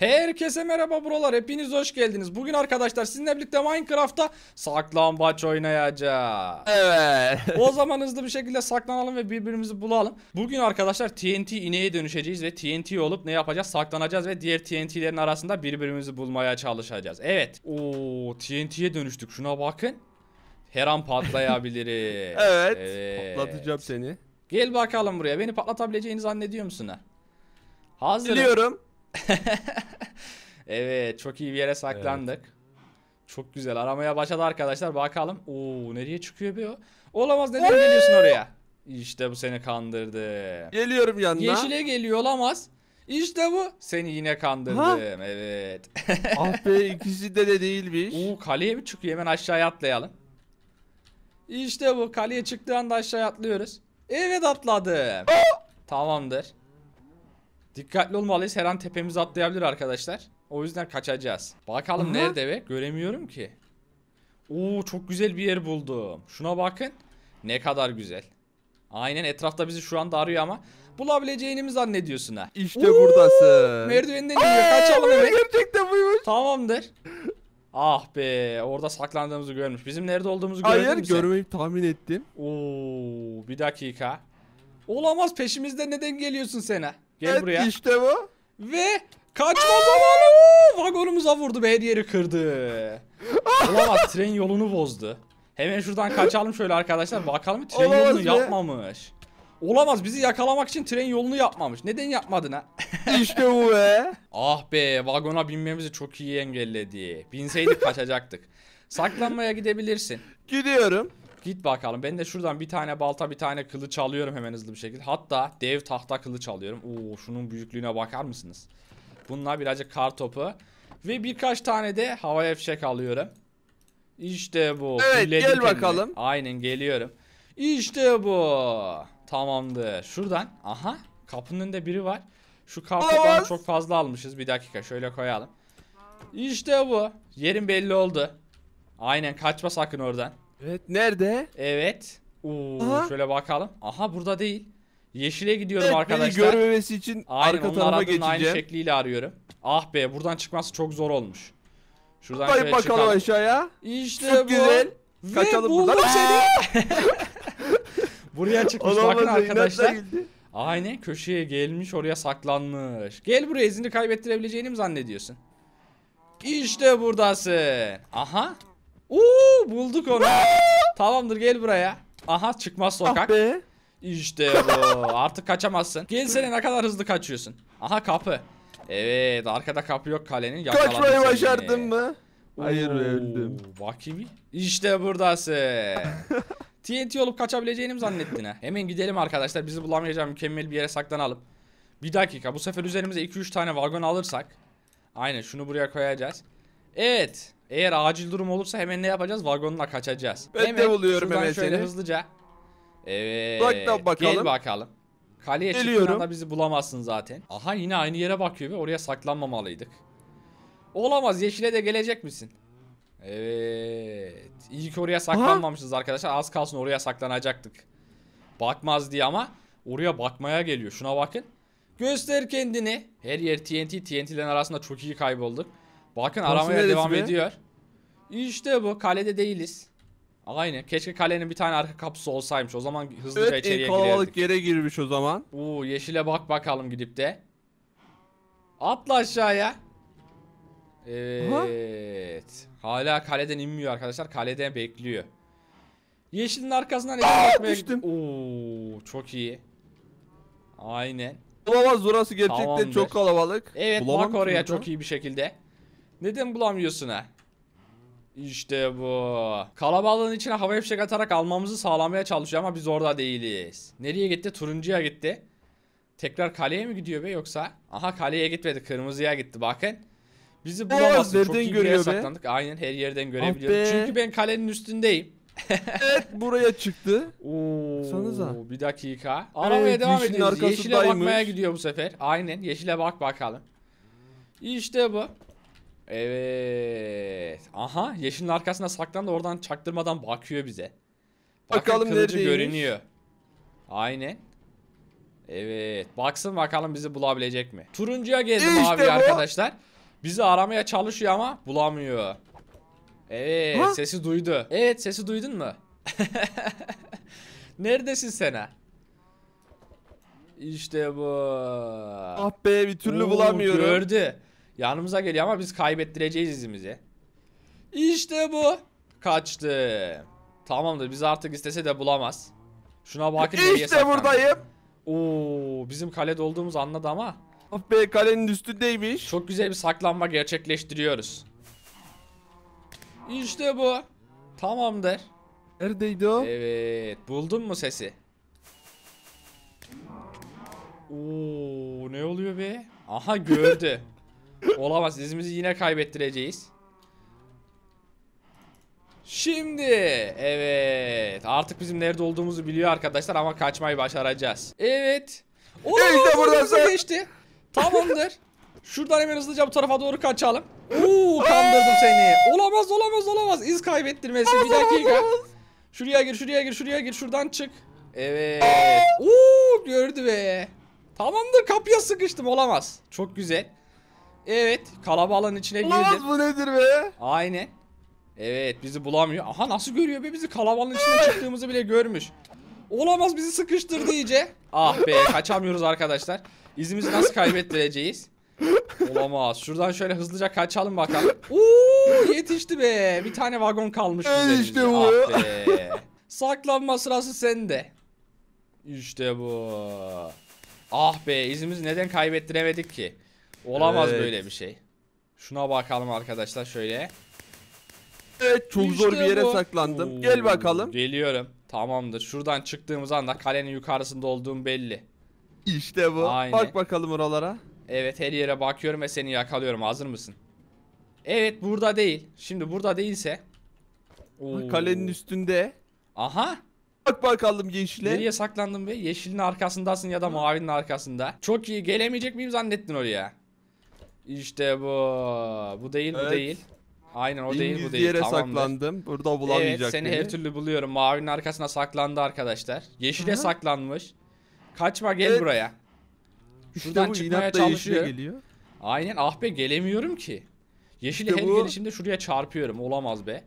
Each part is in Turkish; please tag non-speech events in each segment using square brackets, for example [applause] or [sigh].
Herkese merhaba buralar hepiniz hoş geldiniz. Bugün arkadaşlar sizinle birlikte Minecraft'ta saklambaç oynayacağız. Evet. o [laughs] zaman hızlı bir şekilde saklanalım ve birbirimizi bulalım. Bugün arkadaşlar TNT ineğe dönüşeceğiz ve TNT olup ne yapacağız? Saklanacağız ve diğer TNT'lerin arasında birbirimizi bulmaya çalışacağız. Evet. Oo TNT'ye dönüştük. Şuna bakın. Her an patlayabiliriz. [laughs] evet, evet. Patlatacağım seni. Gel bakalım buraya. Beni patlatabileceğini zannediyor musun ha? Hazırım. Biliyorum. [laughs] evet çok iyi bir yere saklandık. Evet. Çok güzel aramaya başladı arkadaşlar bakalım. Oo nereye çıkıyor be o? Olamaz neden geliyorsun oraya? İşte bu seni kandırdı. Geliyorum yanına. Yeşile geliyor olamaz. İşte bu. Seni yine kandırdım. Ha? Evet. [laughs] ah be ikisi de de değilmiş. Oo kaleye mi çıkıyor? Hemen aşağıya atlayalım. İşte bu. Kaleye çıktığı anda aşağıya atlıyoruz. Evet atladım. Tamamdır. Dikkatli olmalıyız. Her an tepemiz atlayabilir arkadaşlar. O yüzden kaçacağız. Bakalım Aha. nerede ve göremiyorum ki. Oo çok güzel bir yer buldum. Şuna bakın. Ne kadar güzel. Aynen etrafta bizi şu anda arıyor ama bulabileceğini mi zannediyorsun ha? İşte Oo, buradasın. Merdivenden iniyor. Kaçalım hemen. Gerçekten buymuş. Tamamdır. Ah be orada saklandığımızı görmüş. Bizim nerede olduğumuzu gördün Hayır, mü görmeyip tahmin ettim. Oo bir dakika. Olamaz peşimizde neden geliyorsun sen ha? Gel evet, buraya. İşte bu. Ve kaçma zamanı. Vagonumuza vurdu her yeri kırdı. Olamaz tren yolunu bozdu. Hemen şuradan kaçalım şöyle arkadaşlar. Bakalım tren Olamaz yolunu be. yapmamış. Olamaz bizi yakalamak için tren yolunu yapmamış. Neden yapmadın ha? [laughs] İşte bu be. Ah be vagona binmemizi çok iyi engelledi. Binseydik kaçacaktık. Saklanmaya gidebilirsin. Gidiyorum. Git bakalım. Ben de şuradan bir tane balta bir tane kılıç alıyorum hemen hızlı bir şekilde. Hatta dev tahta kılıç alıyorum. Oo şunun büyüklüğüne bakar mısınız? Bununla birazcık kar topu. Ve birkaç tane de hava efşek alıyorum. İşte bu. Evet Fulledim gel kendimi. bakalım. Aynen geliyorum. İşte bu. Tamamdır. Şuradan. Aha. Kapının önünde biri var. Şu kartopları çok fazla almışız. Bir dakika şöyle koyalım. İşte bu. Yerin belli oldu. Aynen kaçma sakın oradan. Evet nerede? Evet. Oo, şöyle bakalım. Aha burada değil. Yeşile gidiyorum evet, arkadaşlar. Beni görmemesi için Aynen, arka tarafa geçeceğim. Aynı şekliyle arıyorum. Ah be buradan çıkması çok zor olmuş. Şuradan Kayıp şöyle bakalım çıkalım. aşağıya. İşte çok bu. güzel. Ve Kaçalım buradan. Seni. [laughs] Buraya çıkmış Olamaz bakın arkadaşlar. Aynen köşeye gelmiş oraya saklanmış. Gel buraya izini kaybettirebileceğini mi zannediyorsun? İşte buradasın. Aha Uuu bulduk onu. Tamamdır gel buraya. Aha çıkmaz ah sokak. Ah be. İşte bu. [laughs] Artık kaçamazsın. Gelsene ne kadar hızlı kaçıyorsun. Aha kapı. Evet arkada kapı yok kalenin. Kaçmayı seni. başardın mı? Hayır Oo, öldüm. Bakayım. İşte buradasın. TNT [laughs] olup kaçabileceğini mi zannettin ha? Hemen gidelim arkadaşlar. Bizi bulamayacağım mükemmel bir yere saklanalım. Bir dakika bu sefer üzerimize 2-3 tane vagon alırsak. Aynen şunu buraya koyacağız. Evet. Eğer acil durum olursa hemen ne yapacağız? Vagonla kaçacağız. Ben de buluyorum hemen şöyle seni. hızlıca. Evet. Bak bakalım. Gel bakalım. Kaleye çıktığında bizi bulamazsın zaten. Aha yine aynı yere bakıyor ve oraya saklanmamalıydık. Olamaz yeşile de gelecek misin? Evet. İyi ki oraya saklanmamışız Aha. arkadaşlar. Az kalsın oraya saklanacaktık. Bakmaz diye ama oraya bakmaya geliyor. Şuna bakın. Göster kendini. Her yer TNT. TNT'lerin arasında çok iyi kaybolduk. Bakın aramaya devam ediyor. İşte bu. Kalede değiliz. Aynı. Keşke kalenin bir tane arka kapısı olsaymış. O zaman hızlıca evet, içeriye girerdik. Evet kalabalık yere girmiş o zaman. Uuu yeşile bak bakalım gidip de. Atla aşağıya. Evet. Aha. Hala kaleden inmiyor arkadaşlar. Kalede bekliyor. Yeşilin arkasından elim bakmaya düştüm. Oo, çok iyi. Aynen. Olamaz burası gerçekten Tamamdır. çok kalabalık. Evet Bulamam bak oraya çok iyi bir şekilde. Neden bulamıyorsun ha? İşte bu. Kalabalığın içine hava fişek atarak almamızı sağlamaya çalışıyor ama biz orada değiliz. Nereye gitti? Turuncuya gitti. Tekrar kaleye mi gidiyor be yoksa? Aha kaleye gitmedi. Kırmızıya gitti bakın. Bizi bulamazsın. Nereden Çok iyi bir yere be? saklandık. Aynen her yerden ah görebiliyorum. Ah Çünkü ben kalenin üstündeyim. [laughs] evet buraya çıktı. Sanıza. bir dakika. Aramaya evet, devam ediyoruz. Yeşile bakmaya gidiyor bu sefer. Aynen yeşile bak bakalım. İşte bu. Evet. Aha yeşilin arkasında saklandı oradan çaktırmadan bakıyor bize. bakalım nerede görünüyor. Aynen. Evet. Baksın bakalım bizi bulabilecek mi? Turuncuya gezdim işte abi bu. arkadaşlar. Bizi aramaya çalışıyor ama bulamıyor. Evet ha? sesi duydu. Evet sesi duydun mu? [laughs] Neredesin sena? İşte bu. Ah be bir türlü Oo, bulamıyorum. Gördü. Yanımıza geliyor ama biz kaybettireceğiz izimizi. İşte bu. Kaçtı. Tamamdır biz artık istese de bulamaz. Şuna bakın İşte buradayım. Ooo, bizim kalede olduğumuz anladı ama. Of be kalenin üstündeymiş. Çok güzel bir saklanma gerçekleştiriyoruz. İşte bu. Tamamdır. Neredeydi o? Evet. Buldun mu sesi? Ooo, ne oluyor be? Aha gördü. [laughs] Olamaz. İzimizi yine kaybettireceğiz. Şimdi evet artık bizim nerede olduğumuzu biliyor arkadaşlar ama kaçmayı başaracağız. Evet. Oo, işte burası. Geçti. Tamamdır. [laughs] Şuradan hemen hızlıca bu tarafa doğru kaçalım. Uuu, kandırdım seni. Olamaz olamaz olamaz. İz kaybettirmesi bir dakika. Şuraya gir şuraya gir şuraya gir şuradan çık. Evet. Uuu, gördü be. Tamamdır kapıya sıkıştım olamaz. Çok güzel. Evet kalabalığın içine girdi. Olamaz bu nedir be? Aynen. Evet bizi bulamıyor. Aha nasıl görüyor be bizi kalabalığın içine çıktığımızı bile görmüş. Olamaz bizi sıkıştırdı iyice. Ah be kaçamıyoruz arkadaşlar. İzimizi nasıl kaybettireceğiz? Olamaz. Şuradan şöyle hızlıca kaçalım bakalım. Oo yetişti be. Bir tane vagon kalmış bize. İşte bu. Ah be. Saklanma sırası sende. İşte bu. Ah be izimizi neden kaybettiremedik ki? Olamaz evet. böyle bir şey. Şuna bakalım arkadaşlar şöyle. Evet çok işte zor bir yere bu. saklandım. Oo, Gel bakalım. Geliyorum. Tamamdır. Şuradan çıktığımız anda kalenin yukarısında olduğum belli. İşte bu. Aynen. Bak bakalım oralara. Evet her yere bakıyorum ve seni yakalıyorum. Hazır mısın? Evet burada değil. Şimdi burada değilse. Oo. Kalenin üstünde. Aha. Bak bakalım yeşile. Nereye saklandın be? Yeşilin arkasındasın ya da mavinin arkasında. Çok iyi. Gelemeyecek miyim zannettin oraya? İşte bu. Bu değil evet. bu değil. Aynen o değil bu değil. yere Tamamdır. saklandım. Burada bulamayacak Evet seni beni. her türlü buluyorum. Mavinin arkasına saklandı arkadaşlar. Yeşile Aha. saklanmış. Kaçma gel evet. buraya. Şuradan işte çıkmaya çalışıyor. Geliyor. Aynen ah be gelemiyorum ki. Yeşile işte her bu. gelişimde şuraya çarpıyorum. Olamaz be.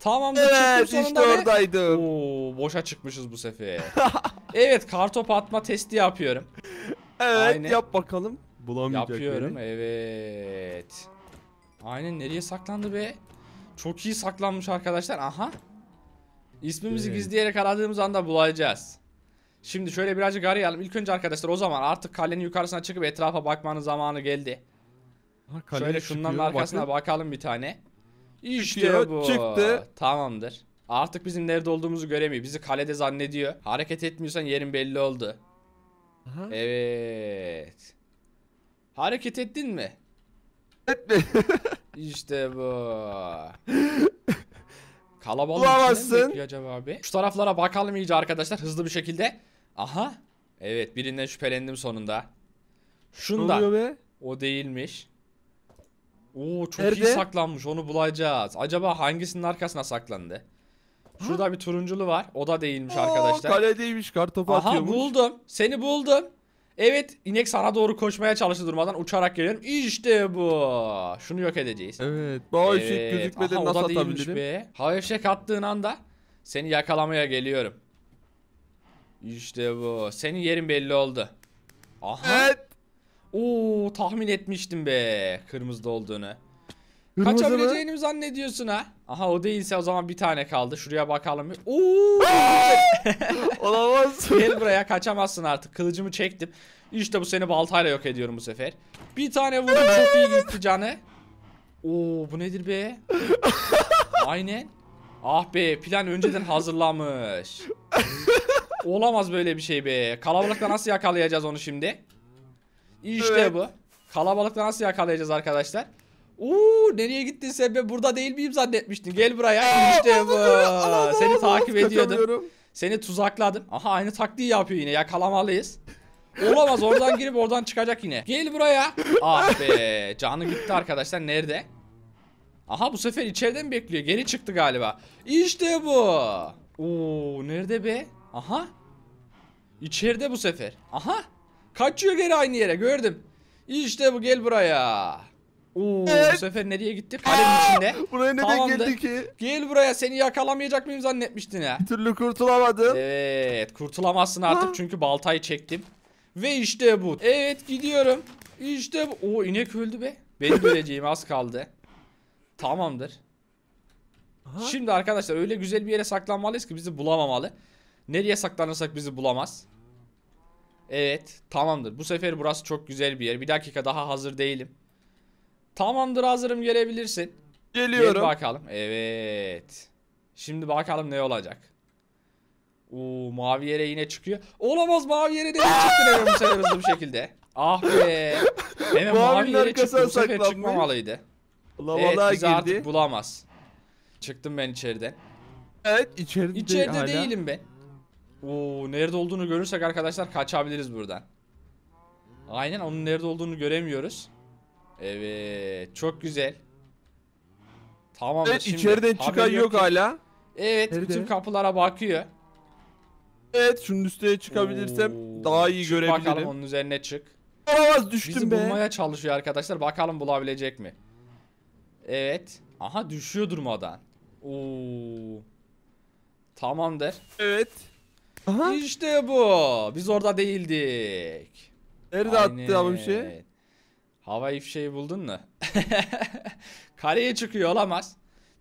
Tamam evet, çıktım sonunda işte oradaydım. Oo, boşa çıkmışız bu sefer. [laughs] evet kartop atma testi yapıyorum. Evet Aynen. yap bakalım. Bulamayacak Yapıyorum beni. evet. Aynen nereye saklandı be? Çok iyi saklanmış arkadaşlar. Aha. İsmimizi evet. gizleyerek aradığımız anda bulacağız. Şimdi şöyle birazcık arayalım. İlk önce arkadaşlar o zaman artık kalenin yukarısına çıkıp etrafa bakmanın zamanı geldi. Ha, şöyle şundan arkasına bakın. bakalım bir tane. İşte çıkıyor, bu. Çıktı. Tamamdır. Artık bizim nerede olduğumuzu göremiyor. Bizi kalede zannediyor. Hareket etmiyorsan yerin belli oldu. Aha. Evet. Hareket ettin mi? Etme. [laughs] İşte bu. Kalabalık Bulamazsın. Ne acaba abi? Şu taraflara bakalım iyice arkadaşlar hızlı bir şekilde. Aha. Evet birinden şüphelendim sonunda. Şunda. Be? O değilmiş. Oo çok Nerede? iyi saklanmış onu bulacağız. Acaba hangisinin arkasına saklandı? Şurada ha? bir turunculu var. O da değilmiş Oo, arkadaşlar. Kaledeymiş kartopu Aha, atıyormuş. Aha buldum. Seni buldum. Evet inek sana doğru koşmaya çalıştı durmadan uçarak geliyorum. İşte bu. Şunu yok edeceğiz. Evet. Bağ evet. eşek gözükmeden Aha, nasıl atabilirim? Be. Hava eşek attığın anda seni yakalamaya geliyorum. İşte bu. Senin yerin belli oldu. Aha. Evet. Oo tahmin etmiştim be kırmızı olduğunu. Kırmızı Kaçabileceğini mi zannediyorsun ha? Aha o değilse o zaman bir tane kaldı. Şuraya bakalım. Oo! [laughs] Olamaz. Gel buraya kaçamazsın artık. Kılıcımı çektim. İşte bu seni baltayla yok ediyorum bu sefer. Bir tane vurdum çok iyi gitti canı. Oo bu nedir be? Aynen. Ah be plan önceden hazırlamış. Olamaz böyle bir şey be. Kalabalıkta nasıl yakalayacağız onu şimdi? İşte evet. bu. Kalabalıkta nasıl yakalayacağız arkadaşlar? Uuu nereye gittin sen ben burada değil miyim zannetmiştin? Gel buraya işte bu. Seni takip ediyordum. Seni tuzakladım. Aha aynı taktiği yapıyor yine yakalamalıyız. Olamaz oradan [laughs] girip oradan çıkacak yine. Gel buraya. Ah be canı gitti arkadaşlar nerede? Aha bu sefer içeriden bekliyor geri çıktı galiba. İşte bu. Oo nerede be? Aha. İçeride bu sefer. Aha. Kaçıyor geri aynı yere gördüm. İşte bu gel buraya. Oo, bu sefer nereye gitti? Kalenin içinde. Buraya neden geldi ki? Gel buraya seni yakalamayacak mıyım zannetmiştin ya? Bir türlü kurtulamadım. Evet kurtulamazsın Ha. artık ah. çünkü baltayı çektim. Ve işte bu. Evet gidiyorum. İşte bu. Oo inek öldü be. Benim [laughs] öleceğim az kaldı. Tamamdır. Aha. Şimdi arkadaşlar öyle güzel bir yere saklanmalıyız ki bizi bulamamalı. Nereye saklanırsak bizi bulamaz. Evet tamamdır. Bu sefer burası çok güzel bir yer. Bir dakika daha hazır değilim. Tamamdır hazırım gelebilirsin. Geliyorum. Gel bakalım. Evet. Şimdi bakalım ne olacak. Oo mavi yere yine çıkıyor. Olamaz mavi yere de çıktı ne bu hızlı bir şekilde. Ah be. [laughs] Hemen mavi yere çıktı bu sefer çıkmamalıydı. evet bizi girdi. artık bulamaz. Çıktım ben içeriden. Evet içeride, İçeride değil, değilim ben. Oo nerede olduğunu görürsek arkadaşlar kaçabiliriz buradan. Aynen onun nerede olduğunu göremiyoruz. Evet. Çok güzel. Tamam. Evet şimdi içeriden çıkan yok, ki- hala. Evet Nerede? bütün kapılara bakıyor. Evet şunun üstüne çıkabilirsem Oo, daha iyi çık Bakalım onun üzerine çık. Olamaz düştüm Bizi be. bulmaya çalışıyor arkadaşlar. Bakalım bulabilecek mi? Evet. Aha düşüyor durmadan. Oo. Tamamdır. Evet. Aha İşte bu. Biz orada değildik. nerede attı abi bir şey? Aynen. Hava ifşeyi buldun mu? [laughs] Kaleye çıkıyor olamaz.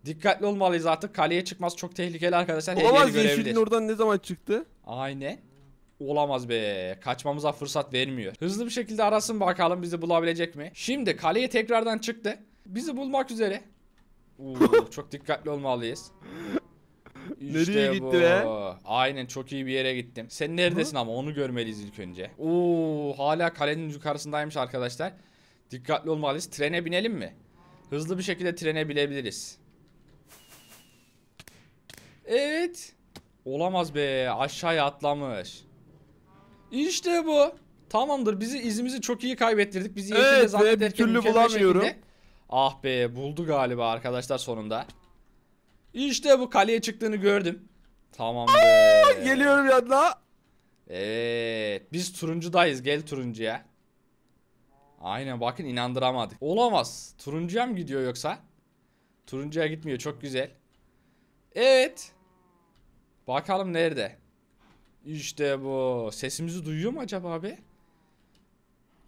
Dikkatli olmalıyız artık. Kaleye çıkmaz çok tehlikeli arkadaşlar. Olamaz yeşilin oradan ne zaman çıktı? Aynen. Olamaz be. Kaçmamıza fırsat vermiyor. Hızlı bir şekilde arasın bakalım bizi bulabilecek mi? Şimdi kaleye tekrardan çıktı. Bizi bulmak üzere. Oo, [laughs] çok dikkatli olmalıyız. İşte Nereye gitti bu. be? Aynen çok iyi bir yere gittim. Sen neredesin Hı? ama onu görmeliyiz ilk önce. Oo hala kalenin yukarısındaymış arkadaşlar. Dikkatli olmalıyız. Trene binelim mi? Hızlı bir şekilde trene binebiliriz. Evet. Olamaz be. Aşağıya atlamış. İşte bu. Tamamdır. Bizi izimizi çok iyi kaybettirdik. Bizi evet, zannederken bir türlü bulamıyorum. Şekilde... Ah be buldu galiba arkadaşlar sonunda. İşte bu kaleye çıktığını gördüm. Tamamdır. Aa, geliyorum yanına. Evet. Biz turuncudayız. Gel turuncuya. Aynen bakın inandıramadık. Olamaz. Turuncuya mı gidiyor yoksa? Turuncuya gitmiyor çok güzel. Evet. Bakalım nerede? İşte bu. Sesimizi duyuyor mu acaba abi?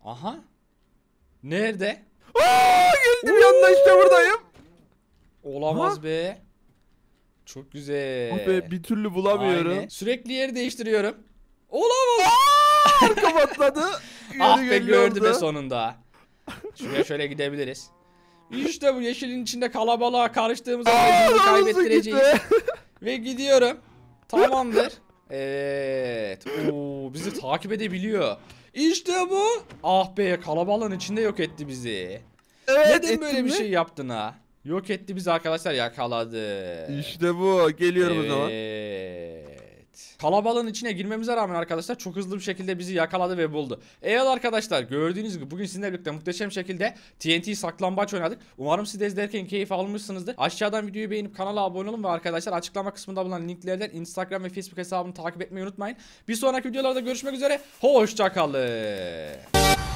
Aha. Nerede? Aa, geldim yanına işte buradayım. Olamaz ha? be. Çok güzel. Abi ah bir türlü bulamıyorum. Aynen. Sürekli yeri değiştiriyorum. Olamaz. Aa! Arka patladı. ah be gördü be sonunda. Şuraya şöyle gidebiliriz. İşte bu yeşilin içinde kalabalığa karıştığımız amacımızı kaybettireceğiz. Ve gidiyorum. Tamamdır. Evet. Oo, bizi takip edebiliyor. İşte bu. Ah be kalabalığın içinde yok etti bizi. Evet, Neden böyle mi? bir şey yaptın ha? Yok etti bizi arkadaşlar yakaladı. İşte bu. Geliyorum evet. o zaman. Kalabalığın içine girmemize rağmen arkadaşlar çok hızlı bir şekilde bizi yakaladı ve buldu. Evet arkadaşlar gördüğünüz gibi bugün sizinle birlikte muhteşem şekilde TNT saklambaç oynadık. Umarım siz de izlerken keyif almışsınızdır. Aşağıdan videoyu beğenip kanala abone olun ve arkadaşlar açıklama kısmında bulunan linklerden Instagram ve Facebook hesabını takip etmeyi unutmayın. Bir sonraki videolarda görüşmek üzere. Hoşçakalın.